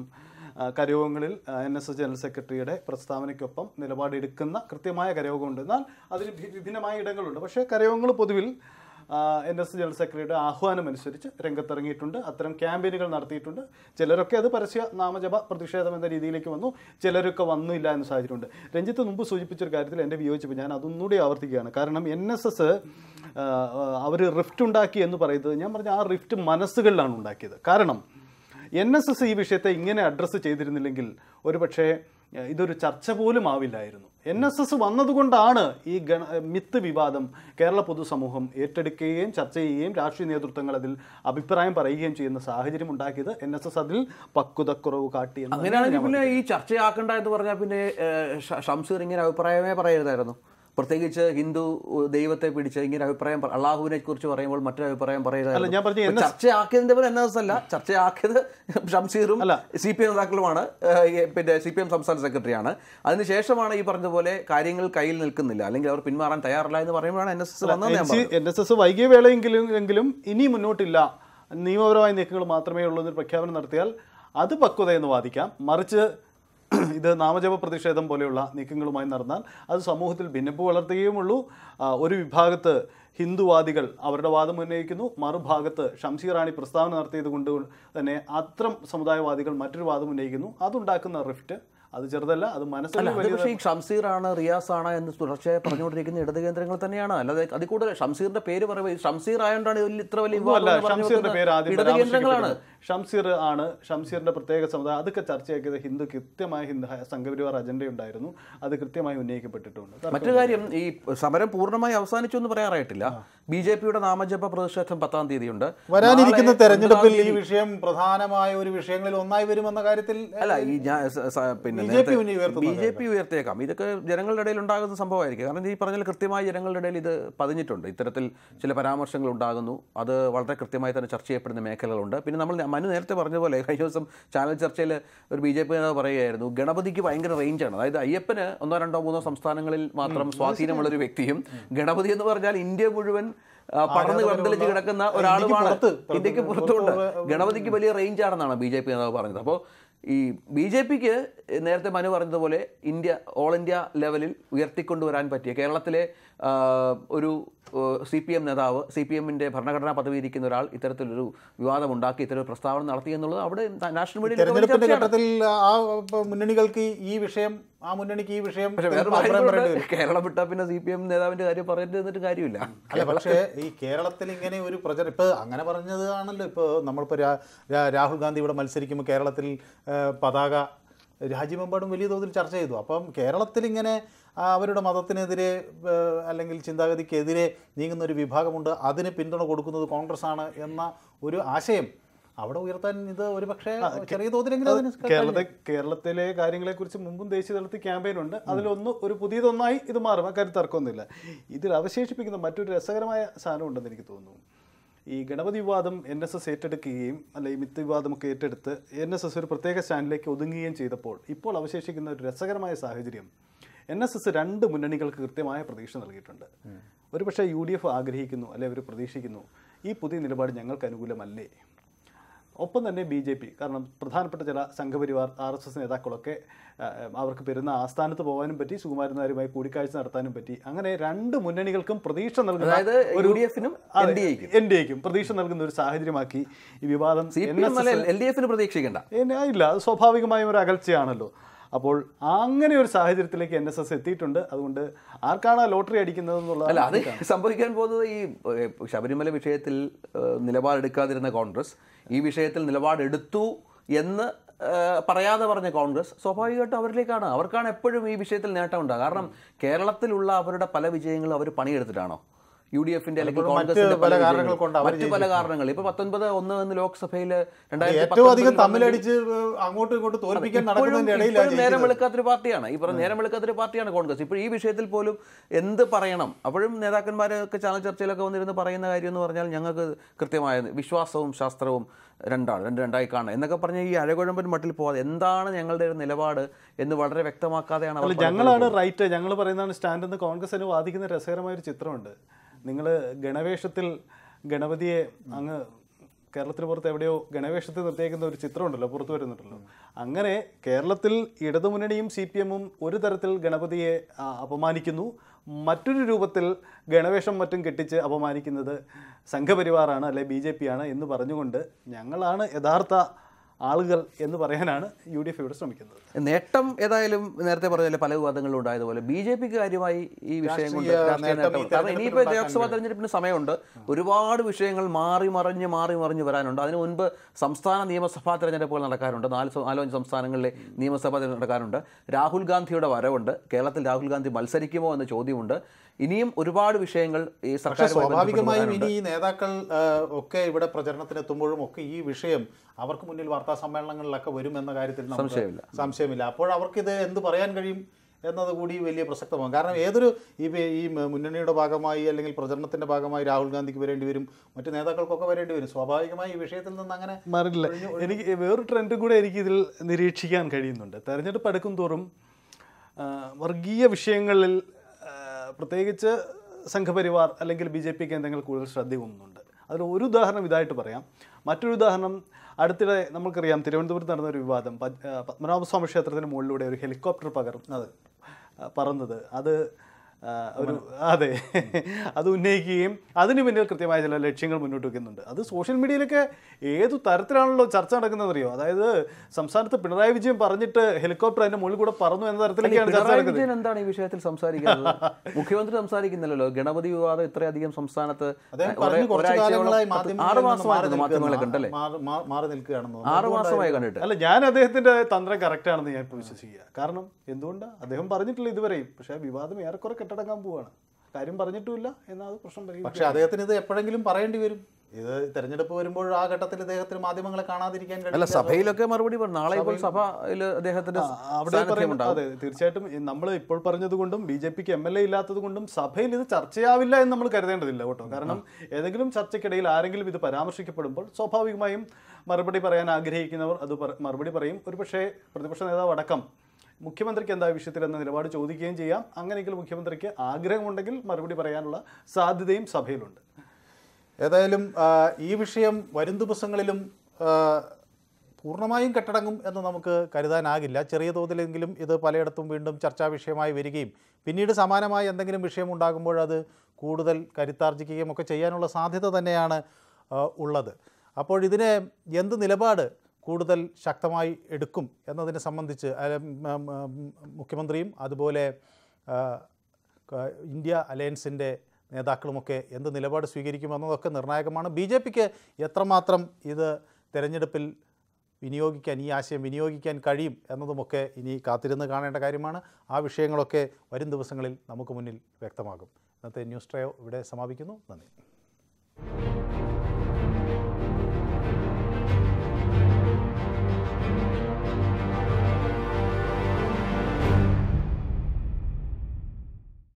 കരയോഗങ്ങളിൽ എൻ എസ് എസ് ജനറൽ സെക്രട്ടറിയുടെ പ്രസ്താവനയ്ക്കൊപ്പം നിലപാടെടുക്കുന്ന കൃത്യമായ കരയോഗമുണ്ട് എന്നാൽ അതിന് വിഭിന്നമായ ഇടങ്ങളുണ്ട് പക്ഷേ കരയോഗങ്ങൾ പൊതുവിൽ എൻ എസ് ജനറൽ സെക്രട്ടറിയുടെ ആഹ്വാനം അനുസരിച്ച് രംഗത്തിറങ്ങിയിട്ടുണ്ട് അത്തരം ക്യാമ്പയിനുകൾ നടത്തിയിട്ടുണ്ട് ചിലരൊക്കെ അത് പരസ്യ നാമജപ പ്രതിഷേധം എന്ന രീതിയിലേക്ക് വന്നു ചിലരൊക്കെ വന്നില്ല എന്ന സാഹചര്യമുണ്ട് രഞ്ജിത്ത് മുമ്പ് സൂചിപ്പിച്ചൊരു കാര്യത്തിൽ എൻ്റെ വിയോജിപ്പ് ഞാൻ അതൊന്നുകൂടി ആവർത്തിക്കുകയാണ് കാരണം എൻ എസ് എസ് അവർ റിഫ്റ്റ് ഉണ്ടാക്കി എന്ന് പറയുന്നത് ഞാൻ പറഞ്ഞ ആ റിഫ്റ്റ് മനസ്സുകളിലാണ് ഉണ്ടാക്കിയത് കാരണം എൻ എസ് എസ് ഈ വിഷയത്തെ ഇങ്ങനെ അഡ്രസ്സ് ചെയ്തിരുന്നില്ലെങ്കിൽ ഒരുപക്ഷേ ഇതൊരു ചർച്ച പോലും ആവില്ലായിരുന്നു എൻ എസ് എസ് വന്നതുകൊണ്ടാണ് ഈ ഗണ മിത്ത് വിവാദം കേരള പൊതുസമൂഹം ഏറ്റെടുക്കുകയും ചർച്ച ചെയ്യുകയും രാഷ്ട്രീയ നേതൃത്വങ്ങൾ അതിൽ അഭിപ്രായം പറയുകയും ചെയ്യുന്ന സാഹചര്യം ഉണ്ടാക്കിയത് എൻ എസ് എസ് അതിൽ പക്വതക്കുറവ് കാട്ടി അങ്ങനെയാണെങ്കിൽ പിന്നെ ഈ ചർച്ചയാക്കണ്ട എന്ന് പറഞ്ഞാൽ പിന്നെ ഷംസീർ ഇങ്ങനെ അഭിപ്രായമേ പറയരുതായിരുന്നു പ്രത്യേകിച്ച് ഹിന്ദു ദൈവത്തെ പിടിച്ച് ഇങ്ങനെ അഭിപ്രായം അള്ളാഹുവിനെ കുറിച്ച് പറയുമ്പോൾ മറ്റൊരു അഭിപ്രായം പറയുന്നത് ചർച്ചയാക്കിയതിന്റെ പോലെ എൻ അല്ല ചർച്ചയാക്കിയത് ഷംസീറും സി പി എം നേതാക്കളുമാണ് പിന്നെ സി പി എം സംസ്ഥാന സെക്രട്ടറിയാണ് അതിനുശേഷമാണ് ഈ പറഞ്ഞതുപോലെ കാര്യങ്ങൾ കയ്യിൽ നിൽക്കുന്നില്ല അല്ലെങ്കിൽ അവർ പിന്മാറാൻ തയ്യാറില്ല എന്ന് പറയുമ്പോഴാണ് എൻ എസ് എസ് വന്നത് എൻ എസ് എസ് വൈകിയ വേളയെങ്കിലും എങ്കിലും ഇനി മുന്നോട്ടില്ല നിയമപരമായ നീക്കങ്ങൾ മാത്രമേ ഉള്ളൂ എന്ന് പ്രഖ്യാപനം നടത്തിയാൽ അത് പക്വതയെന്ന് വാദിക്കാം മറിച്ച് ഇത് നാമജപ പ്രതിഷേധം പോലെയുള്ള നീക്കങ്ങളുമായി നടന്നാൽ അത് സമൂഹത്തിൽ ഭിന്നിപ്പ് വളർത്തുകയുമുള്ളൂ ഒരു വിഭാഗത്ത് ഹിന്ദുവാദികൾ അവരുടെ വാദം ഉന്നയിക്കുന്നു മറുഭാഗത്ത് ഷംസീർ റാണി പ്രസ്താവന നടത്തിയത് കൊണ്ട് തന്നെ അത്തരം സമുദായവാദികൾ മറ്റൊരു വാദം ഉന്നയിക്കുന്നു അതുണ്ടാക്കുന്ന റിഫ്റ്റ് അത് ചെറുതല്ല അത് മനസ്സിലായി പക്ഷേ ഈ ഷംസീറാണ് റിയാസാണ് എന്ന് തുടർച്ചയായി പറഞ്ഞുകൊണ്ടിരിക്കുന്ന ഇടത് കേന്ദ്രങ്ങൾ തന്നെയാണ് അല്ലാതെ അതിൽ കൂടുതൽ ഷംസീറിന്റെ പേര് പറയുമ്പോൾ ഷംസീർ ആയതുകൊണ്ടാണ് ഇത്ര വലിയ ഇടത് കേന്ദ്രങ്ങളാണ് ഷംസീർ ആണ് ഷംസീറിന്റെ പ്രത്യേക സമുദായം അതൊക്കെ ചർച്ചയാക്കിയത് ഹിന്ദു കൃത്യമായ ഹിന്ദു സംഘപരിവാർ ഉണ്ടായിരുന്നു അത് കൃത്യമായി ഉന്നയിക്കപ്പെട്ടിട്ടുണ്ട് മറ്റൊരു കാര്യം ഈ സമരം പൂർണ്ണമായി അവസാനിച്ചു എന്ന് പറയാറായിട്ടില്ല ബി ജെ പിയുടെ നാമജപ പ്രതിഷേധം പത്താം തീയതിയുണ്ട് വരാനിരിക്കുന്ന തെരഞ്ഞെടുപ്പിൽ ഈ വിഷയം പ്രധാനമായ ഒരു വിഷയങ്ങളിൽ ഒന്നായി വരുമെന്ന കാര്യത്തിൽ അല്ല ഈ പിന്നെ ബി ജെ പി ഉയർത്തിയേക്കാം ഇതൊക്കെ ജനങ്ങളുടെ ഇടയിൽ ഉണ്ടാകുന്ന സംഭവമായിരിക്കും കാരണം ഈ പറഞ്ഞാൽ കൃത്യമായി ജനങ്ങളുടെ ഇടയിൽ ഇത് പതിഞ്ഞിട്ടുണ്ട് ഇത്തരത്തിൽ ചില പരാമർശങ്ങൾ ഉണ്ടാകുന്നു അത് വളരെ കൃത്യമായി തന്നെ ചർച്ച ചെയ്യപ്പെടുന്ന മേഖലകളുണ്ട് പിന്നെ നമ്മൾ മനു നേരത്തെ പറഞ്ഞ പോലെ കഴിഞ്ഞ ദിവസം ചാനൽ ചർച്ചയിൽ ഒരു ബി ജെ പി നേതാവ് പറയുകയായിരുന്നു ഗണപതിക്ക് ഭയങ്കര റേഞ്ചാണ് അതായത് അയ്യപ്പന് ഒന്നോ രണ്ടോ മൂന്നോ സംസ്ഥാനങ്ങളിൽ മാത്രം സ്വാധീനമുള്ളൊരു വ്യക്തിയും ഗണപതി എന്ന് പറഞ്ഞാൽ ഇന്ത്യ മുഴുവൻ പടർന്ന് പന്തലിച്ച് കിടക്കുന്ന ഒരാളുമാണ് ഇന്ത്യക്ക് പുറത്തുകൊണ്ട് ഗണപതിക്ക് വലിയ റേഞ്ച് ആണെന്നാണ് ബി ജെ പി നേതാവ് പറഞ്ഞത് അപ്പോൾ ഈ ബി ജെ പിക്ക് നേരത്തെ മനു പറഞ്ഞതുപോലെ ഇന്ത്യ ഓൾ ഇന്ത്യ ലെവലിൽ ഉയർത്തിക്കൊണ്ടുവരാൻ പറ്റിയ കേരളത്തിലെ ഒരു സി പി എം നേതാവ് സി പി എമ്മിൻ്റെ ഭരണഘടനാ പദവി ഇരിക്കുന്ന ഒരാൾ ഇത്തരത്തിലൊരു വിവാദമുണ്ടാക്കി ഇത്തരം പ്രസ്താവന നടത്തി എന്നുള്ളത് അവിടെ നാഷണൽ മീഡിയ ഘട്ടത്തിൽ ആ മുന്നണികൾക്ക് ഈ വിഷയം ആ മുന്നണിക്ക് ഈ വിഷയം കേരളം വിട്ടാൽ പിന്നെ സി പി എം നേതാവിന്റെ കാര്യം വന്നിട്ട് കാര്യമില്ല അല്ല പക്ഷേ ഈ കേരളത്തിൽ ഇങ്ങനെ ഒരു പ്രചരണം ഇപ്പോൾ അങ്ങനെ പറഞ്ഞത് ആണല്ലോ ഇപ്പോൾ നമ്മളിപ്പോൾ രാഹുൽ ഗാന്ധി ഇവിടെ മത്സരിക്കുമ്പോൾ കേരളത്തിൽ പതാക രാജ്യമെമ്പാടും വലിയ തോതിൽ ചർച്ച ചെയ്തു അപ്പം കേരളത്തിൽ ഇങ്ങനെ അവരുടെ മതത്തിനെതിരെ അല്ലെങ്കിൽ ചിന്താഗതിക്കെതിരെ നീങ്ങുന്ന ഒരു വിഭാഗമുണ്ട് അതിന് പിന്തുണ കൊടുക്കുന്നത് കോൺഗ്രസ് ആണ് എന്ന ഒരു ആശയം അവിടെ ഉയർത്താൻ ഇത് ഒരു പക്ഷേ ചെറിയ തോതിലെങ്കിലും കേരളത്തെ കേരളത്തിലെ കാര്യങ്ങളെക്കുറിച്ച് മുമ്പും ദേശീയ തലത്തിൽ ക്യാമ്പയിൻ ഉണ്ട് അതിലൊന്ന് ഒരു പുതിയതൊന്നായി ഇത് മാറും അക്കാര്യം തർക്കമൊന്നുമില്ല ഇതിൽ അവശേഷിപ്പിക്കുന്ന മറ്റൊരു രസകരമായ സാധനം ഉണ്ടെന്ന് എനിക്ക് തോന്നുന്നു ഈ ഗണപതി വിവാദം എൻ എസ് എസ് ഏറ്റെടുക്കുകയും അല്ലെ ഈ മിത്ത് വിവാദമൊക്കെ ഏറ്റെടുത്ത് എൻ എസ് എസ് ഒരു പ്രത്യേക സ്റ്റാൻഡിലേക്ക് ഒതുങ്ങുകയും ചെയ്തപ്പോൾ ഇപ്പോൾ അവശേഷിക്കുന്ന ഒരു രസകരമായ സാഹചര്യം എൻ എസ് എസ് രണ്ട് മുന്നണികൾക്ക് കൃത്യമായ പ്രതീക്ഷ നൽകിയിട്ടുണ്ട് ഒരു പക്ഷേ യു ഡി എഫ് ആഗ്രഹിക്കുന്നു അല്ലെ അവർ പ്രതീക്ഷിക്കുന്നു ഈ പുതിയ നിലപാട് ഞങ്ങൾക്ക് അനുകൂലമല്ലേ ഒപ്പം തന്നെ ബി ജെ പി കാരണം പ്രധാനപ്പെട്ട ചില സംഘപരിവാർ ആർ എസ് എസ് നേതാക്കളൊക്കെ അവർക്ക് പെരുന്ന ആസ്ഥാനത്ത് പോകാനും പറ്റി സുകുമാരൻ നായരുമായി കൂടിക്കാഴ്ച നടത്താനും പറ്റി അങ്ങനെ രണ്ട് മുന്നണികൾക്കും പ്രതീക്ഷ നൽകുന്ന ഒരു എൻ ഡി എക്കും പ്രതീക്ഷ നൽകുന്ന ഒരു സാഹചര്യമാക്കി ഈ വിവാദം പ്രതീക്ഷിക്കേണ്ട ഇല്ല അത് സ്വാഭാവികമായ ഒരു അകൽച്ചയാണല്ലോ അപ്പോൾ അങ്ങനെ ഒരു സാഹചര്യത്തിലേക്ക് എൻ എസ് എസ് എത്തിയിട്ടുണ്ട് അതുകൊണ്ട് ആർക്കാണ് ലോട്ടറി അടിക്കുന്നത് എന്നുള്ളത് അല്ല അത് സംഭവിക്കാൻ പോകുന്നത് ഈ ശബരിമല വിഷയത്തിൽ നിലപാടെടുക്കാതിരുന്ന കോൺഗ്രസ് ഈ വിഷയത്തിൽ നിലപാടെടുത്തു എന്ന് പറയാതെ പറഞ്ഞ കോൺഗ്രസ് സ്വാഭാവികമായിട്ടും അവരിലേക്കാണ് അവർക്കാണ് എപ്പോഴും ഈ വിഷയത്തിൽ നേട്ടമുണ്ടാകുക കാരണം കേരളത്തിലുള്ള അവരുടെ പല വിജയങ്ങളും അവർ പണിയെടുത്തിട്ടാണോ യു ഡി എഫിന്റെ അല്ലെങ്കിൽ കോൺഗ്രസിന്റെ പല കാരണങ്ങൾ കൊണ്ട് മറ്റു പല കാരണങ്ങൾ ഇപ്പൊ പത്തൊൻപത് ഒന്ന് എന്ന് ലോക്സഭയിൽ ഏറ്റവും അധികം തമ്മിലടിച്ച് അങ്ങോട്ടും ഇങ്ങോട്ടും തോൽപ്പിക്കാൻ നടക്കുന്നതിന്റെ നേരം വെളുക്കാത്തൊരു പാർട്ടിയാണ് ഈ പറഞ്ഞ നേരം വെളുക്കാത്തൊരു പാർട്ടിയാണ് കോൺഗ്രസ് ഇപ്പൊ ഈ വിഷയത്തിൽ പോലും എന്ത് പറയണം അപ്പോഴും നേതാക്കന്മാരൊക്കെ ചാനൽ ചർച്ചയിലൊക്കെ വന്നിരുന്ന് പറയുന്ന കാര്യം എന്ന് പറഞ്ഞാൽ ഞങ്ങൾക്ക് കൃത്യമായ വിശ്വാസവും ശാസ്ത്രവും രണ്ടാൾ രണ്ട് രണ്ടായി കാണാം എന്നൊക്കെ പറഞ്ഞ ഈ അഴകുഴമ്പൻ മട്ടിൽ പോകാതെ എന്താണ് ഞങ്ങളുടെ ഒരു നിലപാട് എന്ന് വളരെ വ്യക്തമാക്കാതെയാണ് ഞങ്ങളാണ് റൈറ്റ് ഞങ്ങൾ പറയുന്നതാണ് സ്റ്റാൻഡ് എന്ന് കോൺഗ്രസിന് വാദിക്കുന്ന രസകരമായ ഒരു ചിത്രമുണ്ട് നിങ്ങൾ ഗണവേഷത്തിൽ ഗണപതിയെ അങ്ങ് കേരളത്തിന് പുറത്ത് എവിടെയോ ഗണവേഷത്തിൽ നിർത്തിയേക്കുന്ന ഒരു ചിത്രമുണ്ടല്ലോ പുറത്തു വരുന്നുണ്ടല്ലോ അങ്ങനെ കേരളത്തിൽ ഇടതുമുന്നണിയും സി പി എമ്മും ഒരു തരത്തിൽ ഗണപതിയെ അപമാനിക്കുന്നു മറ്റൊരു രൂപത്തിൽ ഗണവേഷം മറ്റും കെട്ടിച്ച് അപമാനിക്കുന്നത് സംഘപരിവാറാണ് അല്ലെ ബി ജെ ആണ് എന്ന് പറഞ്ഞുകൊണ്ട് ഞങ്ങളാണ് യഥാർത്ഥ ആളുകൾ എന്ന് പറയാനാണ് യു ഡി എഫ് ഇവിടെ ശ്രമിക്കുന്നത് നേട്ടം ഏതായാലും നേരത്തെ പറഞ്ഞ പല വിവാദങ്ങളും ഉണ്ടായതുപോലെ ബി ജെ പിക്ക് കാര്യമായി ഈ വിഷയം കാരണം ഇനിയിപ്പോൾ ലോക്സഭാ തെരഞ്ഞെടുപ്പിന് സമയമുണ്ട് ഒരുപാട് വിഷയങ്ങൾ മാറി മറിഞ്ഞ് മാറി മറിഞ്ഞ് വരാനുണ്ട് അതിനു മുൻപ് സംസ്ഥാന നിയമസഭാ തെരഞ്ഞെടുപ്പുകൾ നടക്കാറുണ്ട് നാല് നാലഞ്ച് സംസ്ഥാനങ്ങളിലെ നിയമസഭാ തെരഞ്ഞെടുപ്പ് നടക്കാറുണ്ട് രാഹുൽ ഗാന്ധിയുടെ വരവുണ്ട് കേരളത്തിൽ രാഹുൽ ഗാന്ധി മത്സരിക്കുമോ എന്ന ചോദ്യമുണ്ട് ഇനിയും ഒരുപാട് വിഷയങ്ങൾ ഈ സർക്കാർ സ്വാഭാവികമായും ഇനി ഈ നേതാക്കൾ ഒക്കെ ഇവിടെ പ്രചരണത്തിനെത്തുമ്പോഴും ഒക്കെ ഈ വിഷയം അവർക്ക് മുന്നിൽ വാർത്താ സമ്മേളനങ്ങളിലൊക്കെ വരും എന്ന കാര്യത്തിൽ സംശയമില്ല സംശയമില്ല അപ്പോൾ അവർക്കിത് എന്ത് പറയാൻ കഴിയും എന്നത് കൂടി വലിയ പ്രസക്തമാണ് കാരണം ഏതൊരു ഈ ഈ മുന്നണിയുടെ ഭാഗമായി അല്ലെങ്കിൽ പ്രചരണത്തിന്റെ ഭാഗമായി രാഹുൽ ഗാന്ധിക്ക് വരേണ്ടി വരും മറ്റ് നേതാക്കൾക്കൊക്കെ വരേണ്ടി വരും സ്വാഭാവികമായി ഈ വിഷയത്തിൽ നിന്ന് അങ്ങനെ മാറില്ല എനിക്ക് വേറൊരു ട്രെൻഡും കൂടെ എനിക്ക് ഇതിൽ നിരീക്ഷിക്കാൻ കഴിയുന്നുണ്ട് തെരഞ്ഞെടുപ്പ് അടുക്കും തോറും വർഗീയ വിഷയങ്ങളിൽ പ്രത്യേകിച്ച് സംഘപരിവാർ അല്ലെങ്കിൽ ബി ജെ പി കേന്ദ്രങ്ങൾ കൂടുതൽ ശ്രദ്ധ കൊണ്ടുന്നുണ്ട് അതിൽ ഒരു ഉദാഹരണം ഇതായിട്ട് പറയാം മറ്റൊരു ഉദാഹരണം അടുത്തിടെ നമുക്കറിയാം തിരുവനന്തപുരത്ത് നടന്ന ഒരു വിവാദം പത്മനാഭസ്വാമി ക്ഷേത്രത്തിന് മുകളിലൂടെ ഒരു ഹെലികോപ്റ്റർ പകർന്നത് പറന്നത് അത് ഒരു അതെ അത് ഉന്നയിക്കുകയും അതിന് പിന്നിൽ കൃത്യമായ ചില ലക്ഷ്യങ്ങൾ മുന്നോട്ട് വയ്ക്കുന്നുണ്ട് അത് സോഷ്യൽ മീഡിയയിലൊക്കെ ഏതു തരത്തിലാണല്ലോ ചർച്ച അറിയോ അതായത് സംസ്ഥാനത്ത് പിണറായി വിജയൻ പറഞ്ഞിട്ട് ഹെലികോപ്റ്റർ അതിന്റെ മുകളിൽ കൂടെ പറന്നു എന്ന തരത്തിലേക്കാണ് ചർച്ച നടക്കുന്നത് എന്താണ് ഈ വിഷയത്തിൽ സംസാരിക്കുന്നത് മുഖ്യമന്ത്രി സംസാരിക്കുന്നില്ലല്ലോ ഗണപതി വിവാദം ഇത്രയധികം സംസ്ഥാനത്ത് ആറ് മാസമായി മാധ്യമങ്ങളെ കണ്ടല്ലേ ആറ് മാസമായി കണ്ടിട്ട് അല്ല ഞാൻ അദ്ദേഹത്തിന്റെ തന്ത്രം കറക്റ്റ് ആണെന്ന് ഞാൻ വിശ്വസിക്കുക കാരണം എന്തുകൊണ്ടാണ് അദ്ദേഹം പറഞ്ഞിട്ടില്ല ഇതുവരെയും പക്ഷേ വിവാദം ഏറെക്കുറെ കെട്ടടക്കാൻ പോവാണ് കാര്യം പറഞ്ഞിട്ടുമില്ല എന്നാൽ പ്രശ്നം പറയും പക്ഷേ അദ്ദേഹത്തിന് ഇത് എപ്പോഴെങ്കിലും പറയേണ്ടി വരും ഇത് തെരഞ്ഞെടുപ്പ് വരുമ്പോൾ ആ ഘട്ടത്തിൽ അദ്ദേഹത്തിന് മാധ്യമങ്ങളെ കാണാതിരിക്കാൻ അല്ല സഭയിലൊക്കെ മറുപടി നാളെ ഇപ്പോൾ സഭയിൽ അദ്ദേഹത്തിന്റെ അവിടെ അതെ തീർച്ചയായിട്ടും നമ്മൾ ഇപ്പോൾ പറഞ്ഞതുകൊണ്ടും ബി ജെ പിക്ക് എം എൽ എ ഇല്ലാത്തത് കൊണ്ടും സഭയിൽ ഇത് ചർച്ചയാവില്ല എന്ന് നമ്മൾ കരുതേണ്ടതില്ല കേട്ടോ കാരണം ഏതെങ്കിലും ചർച്ചയ്ക്കിടയിൽ ആരെങ്കിലും ഇത് പരാമർശിക്കപ്പെടുമ്പോൾ സ്വാഭാവികമായും മറുപടി പറയാൻ ആഗ്രഹിക്കുന്നവർ അത് മറുപടി പറയും ഒരുപക്ഷെ പ്രതിപക്ഷ നേതാവ് അടക്കം മുഖ്യമന്ത്രിക്ക് എന്താ വിഷയത്തിൽ എന്ന നിലപാട് ചോദിക്കുകയും ചെയ്യാം അങ്ങനെയെങ്കിൽ മുഖ്യമന്ത്രിക്ക് ആഗ്രഹമുണ്ടെങ്കിൽ മറുപടി പറയാനുള്ള സാധ്യതയും സഭയിലുണ്ട് ഏതായാലും ഈ വിഷയം വരും ദിവസങ്ങളിലും പൂർണ്ണമായും കെട്ടടങ്ങും എന്ന് നമുക്ക് കരുതാനാകില്ല ചെറിയ തോതിലെങ്കിലും ഇത് പലയിടത്തും വീണ്ടും ചർച്ചാ വിഷയമായി വരികയും പിന്നീട് സമാനമായ എന്തെങ്കിലും വിഷയം ഉണ്ടാകുമ്പോൾ അത് കൂടുതൽ കരുത്താർജിക്കുകയും ഒക്കെ ചെയ്യാനുള്ള സാധ്യത തന്നെയാണ് ഉള്ളത് അപ്പോൾ ഇതിനെ എന്ത് നിലപാട് കൂടുതൽ ശക്തമായി എടുക്കും എന്നതിനെ സംബന്ധിച്ച് മുഖ്യമന്ത്രിയും അതുപോലെ ഇന്ത്യ അലയൻസിൻ്റെ നേതാക്കളുമൊക്കെ എന്ത് നിലപാട് സ്വീകരിക്കുമെന്നതൊക്കെ നിർണായകമാണ് ബി ജെ പിക്ക് എത്രമാത്രം ഇത് തിരഞ്ഞെടുപ്പിൽ വിനിയോഗിക്കാൻ ഈ ആശയം വിനിയോഗിക്കാൻ കഴിയും എന്നതുമൊക്കെ ഇനി കാത്തിരുന്ന് കാണേണ്ട കാര്യമാണ് ആ വിഷയങ്ങളൊക്കെ വരും ദിവസങ്ങളിൽ നമുക്ക് മുന്നിൽ വ്യക്തമാകും ഇന്നത്തെ ന്യൂസ് ട്രയോ ഇവിടെ സമാപിക്കുന്നു നന്ദി